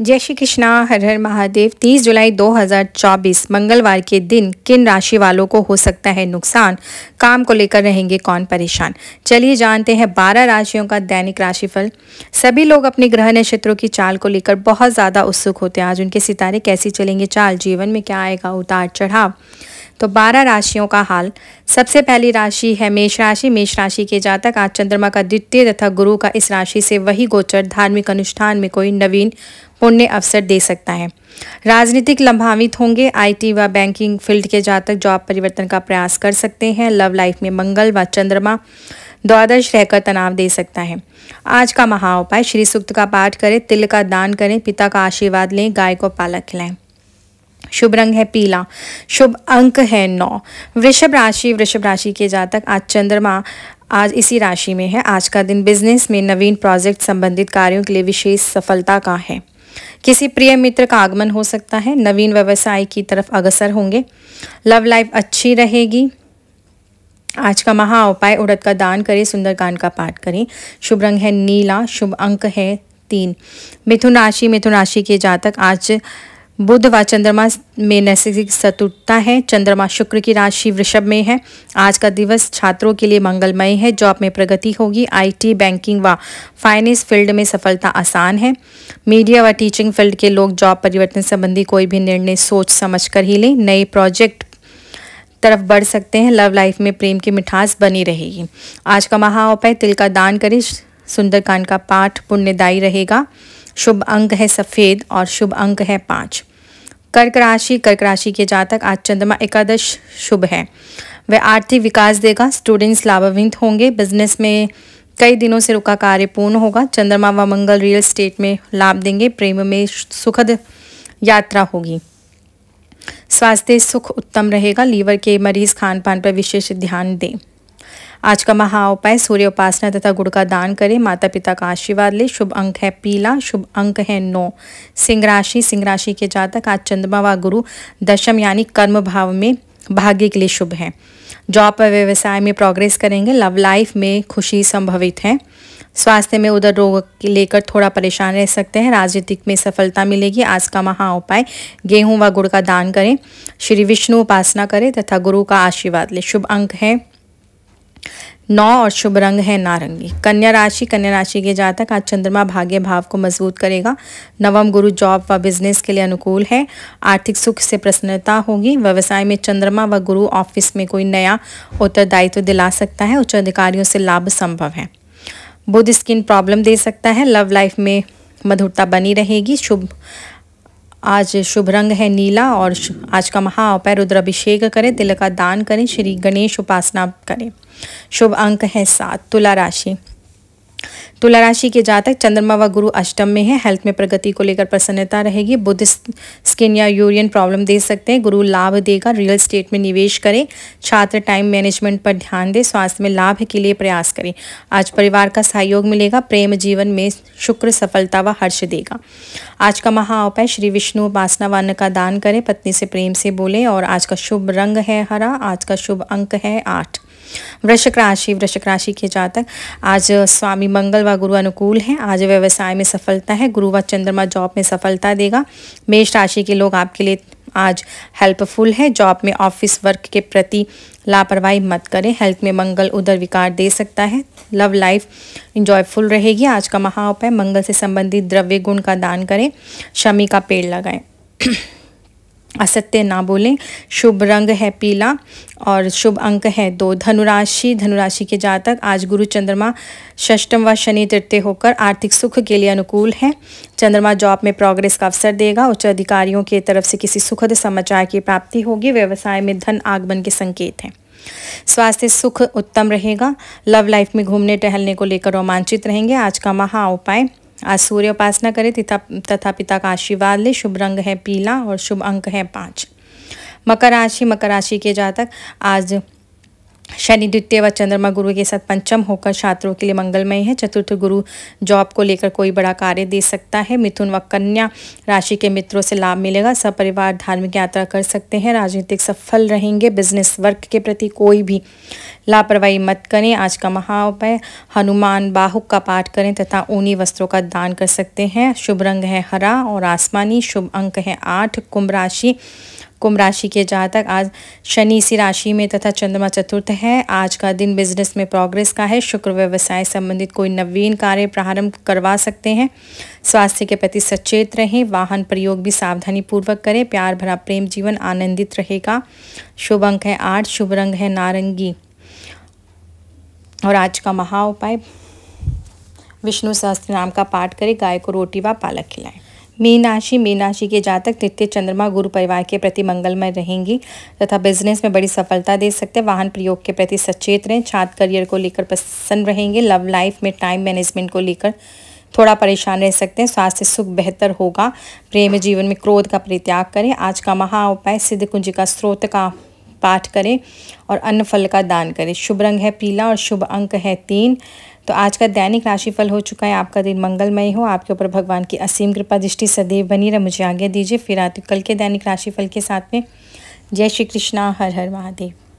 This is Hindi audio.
जय श्री कृष्णा हर हर महादेव 30 जुलाई 2024 मंगलवार के दिन किन राशि वालों को हो सकता है नुकसान काम को लेकर रहेंगे कौन परेशान चलिए जानते हैं 12 राशियों का दैनिक राशिफल सभी लोग अपने ग्रह नक्षत्रों की चाल को लेकर बहुत ज़्यादा उत्सुक होते हैं आज उनके सितारे कैसी चलेंगे चाल जीवन में क्या आएगा उतार चढ़ाव तो 12 राशियों का हाल सबसे पहली राशि है मेष राशि मेष राशि के जातक आज चंद्रमा का द्वितीय तथा गुरु का इस राशि से वही गोचर धार्मिक अनुष्ठान में कोई नवीन पुण्य अवसर दे सकता है राजनीतिक लंभावित होंगे आईटी व बैंकिंग फील्ड के जातक जॉब परिवर्तन का प्रयास कर सकते हैं लव लाइफ में मंगल व चंद्रमा द्वादश रहकर तनाव दे सकता है आज का महा उपाय श्री सूक्त का पाठ करें तिल का दान करें पिता का आशीर्वाद लें गाय को पालक खिलाएं शुभ रंग है पीला शुभ अंक है नौ वृषभ राशि वृषभ राशि के जातक आज चंद्रमा आज इसी राशि में है आज का दिन बिजनेस में नवीन प्रोजेक्ट संबंधित कार्यों के लिए विशेष सफलता का है किसी प्रिय मित्र का आगमन हो सकता है नवीन व्यवसाय की तरफ अग्रसर होंगे लव लाइफ अच्छी रहेगी आज का महा उपाय उड़द का दान करें सुंदरकांड का पाठ करें शुभ रंग है नीला शुभ अंक है तीन मिथुन राशि मिथुन राशि के जातक आज बुध व चंद्रमा में नैसर्गिक शत्रुता है चंद्रमा शुक्र की राशि वृषभ में है आज का दिवस छात्रों के लिए मंगलमय है जॉब में प्रगति होगी आईटी बैंकिंग व फाइनेंस फील्ड में सफलता आसान है मीडिया व टीचिंग फील्ड के लोग जॉब परिवर्तन संबंधी कोई भी निर्णय सोच समझ कर ही लें नए प्रोजेक्ट तरफ बढ़ सकते हैं लव लाइफ में प्रेम की मिठास बनी रहेगी आज का उपाय तिल का दान करें सुंदरकांड का पाठ पुण्यदायी रहेगा शुभ अंक है सफ़ेद और शुभ अंक है पाँच कर्क राशि कर्क राशि के जातक आज चंद्रमा एकादश शुभ है वह आर्थिक विकास देगा स्टूडेंट्स लाभान्वित होंगे बिजनेस में कई दिनों से रुका कार्य पूर्ण होगा चंद्रमा व मंगल रियल स्टेट में लाभ देंगे प्रेम में सुखद यात्रा होगी स्वास्थ्य सुख उत्तम रहेगा लीवर के मरीज खान पान पर विशेष ध्यान दें आज का महा उपाय सूर्य उपासना तथा गुड़ का दान करें माता पिता का आशीर्वाद ले शुभ अंक है पीला शुभ अंक है नौ सिंह राशि सिंह राशि के जातक आज चंद्रमा व गुरु दशम यानी कर्म भाव में भाग्य के लिए शुभ है जॉब और व्यवसाय में प्रोग्रेस करेंगे लव लाइफ में खुशी संभवित है स्वास्थ्य में उधर रोग लेकर थोड़ा परेशान रह सकते हैं राजनीतिक में सफलता मिलेगी आज का महा उपाय गेहूं व गुड़ का दान करें श्री विष्णु उपासना करें तथा गुरु का आशीर्वाद लें शुभ अंक है नौ और शुभ रंग है नारंगी कन्या राशि कन्या राशि के जातक आज चंद्रमा भाग्य भाव को मजबूत करेगा नवम गुरु जॉब व बिजनेस के लिए अनुकूल है आर्थिक सुख से प्रसन्नता होगी व्यवसाय में चंद्रमा व गुरु ऑफिस में कोई नया उत्तरदायित्व तो दिला सकता है उच्च अधिकारियों से लाभ संभव है बुध स्किन प्रॉब्लम दे सकता है लव लाइफ में मधुरता बनी रहेगी शुभ आज शुभ रंग है नीला और आज का महाअपय रुद्राभिषेक करें तिल का दान करें श्री गणेश उपासना करें शुभ अंक है सात तुला राशि तुला राशि के जातक चंद्रमा व गुरु अष्टम में है हेल्थ में प्रगति को लेकर प्रसन्नता रहेगी बुद्ध स्किन या यूरियन प्रॉब्लम दे सकते हैं गुरु लाभ देगा रियल स्टेट में निवेश करें छात्र टाइम मैनेजमेंट पर ध्यान दें स्वास्थ्य में लाभ के लिए प्रयास करें आज परिवार का सहयोग मिलेगा प्रेम जीवन में शुक्र सफलता व हर्ष देगा आज का महा उपाय श्री विष्णु उपासना वन का दान करें पत्नी से प्रेम से बोले और आज का शुभ रंग है हरा आज का शुभ अंक है आठ वृषक राशि वृषक राशि के जातक आज स्वामी मंगल व गुरु अनुकूल है आज व्यवसाय में सफलता है गुरु व चंद्रमा जॉब में सफलता देगा मेष राशि के लोग आपके लिए आज हेल्पफुल है जॉब में ऑफिस वर्क के प्रति लापरवाही मत करें हेल्थ में मंगल उधर विकार दे सकता है लव लाइफ इंजॉयफुल रहेगी आज का महा उपाय मंगल से संबंधित द्रव्य गुण का दान करें शमी का पेड़ लगाएं असत्य ना बोलें शुभ रंग है पीला और शुभ अंक है दो धनुराशि धनुराशि के जातक आज गुरु चंद्रमा षष्टम व शनि तृतीय होकर आर्थिक सुख के लिए अनुकूल है चंद्रमा जॉब में प्रोग्रेस का अवसर देगा उच्च अधिकारियों की तरफ से किसी सुखद समाचार की प्राप्ति होगी व्यवसाय में धन आगमन के संकेत हैं स्वास्थ्य सुख उत्तम रहेगा लव लाइफ में घूमने टहलने को लेकर रोमांचित रहेंगे आज का महा उपाय आज सूर्य उपासना करें तथा पिता का आशीर्वाद लें शुभ रंग है पीला और शुभ अंक है पाँच मकर राशि मकर राशि के जातक आज शनि द्वितीय व चंद्रमा गुरु के साथ पंचम होकर छात्रों के लिए मंगलमय है चतुर्थ गुरु जॉब को लेकर कोई बड़ा कार्य दे सकता है मिथुन व कन्या राशि के मित्रों से लाभ मिलेगा सपरिवार धार्मिक यात्रा कर सकते हैं राजनीतिक सफल रहेंगे बिजनेस वर्क के प्रति कोई भी लापरवाही मत करें आज का महा उपाय हनुमान बाहुक का पाठ करें तथा ऊनी वस्त्रों का दान कर सकते हैं शुभ रंग है हरा और आसमानी शुभ अंक है आठ कुंभ राशि कुंभ राशि के जातक आज शनि इसी राशि में तथा चंद्रमा चतुर्थ है आज का दिन बिजनेस में प्रोग्रेस का है शुक्र व्यवसाय संबंधित कोई नवीन कार्य प्रारंभ करवा सकते हैं स्वास्थ्य के प्रति सचेत रहें वाहन प्रयोग भी सावधानी पूर्वक करें प्यार भरा प्रेम जीवन आनंदित रहेगा शुभ अंक है आठ शुभ रंग है नारंगी और आज का महा उपाय विष्णु सहस्त्र नाम का पाठ करें गाय को रोटी व पालक खिलाएं मीन राशि मीन राशि के जातक नित्य चंद्रमा गुरु परिवार के प्रति मंगलमय रहेंगी तथा बिजनेस में बड़ी सफलता दे सकते वाहन प्रयोग के प्रति सचेत रहें छात्र करियर को लेकर प्रसन्न रहेंगे लव लाइफ में टाइम मैनेजमेंट को लेकर थोड़ा परेशान रह सकते हैं स्वास्थ्य सुख बेहतर होगा प्रेम जीवन में क्रोध का परित्याग करें आज का महा उपाय सिद्ध कुंजी का स्रोत का पाठ करें और अन्न फल का दान करें शुभ रंग है पीला और शुभ अंक है तीन तो आज का दैनिक राशिफल हो चुका है आपका दिन मंगलमय हो आपके ऊपर भगवान की असीम कृपा दृष्टि सदैव बनी रहे मुझे आगे दीजिए फिर आती कल के दैनिक राशिफल के साथ में जय श्री कृष्णा हर हर महादेव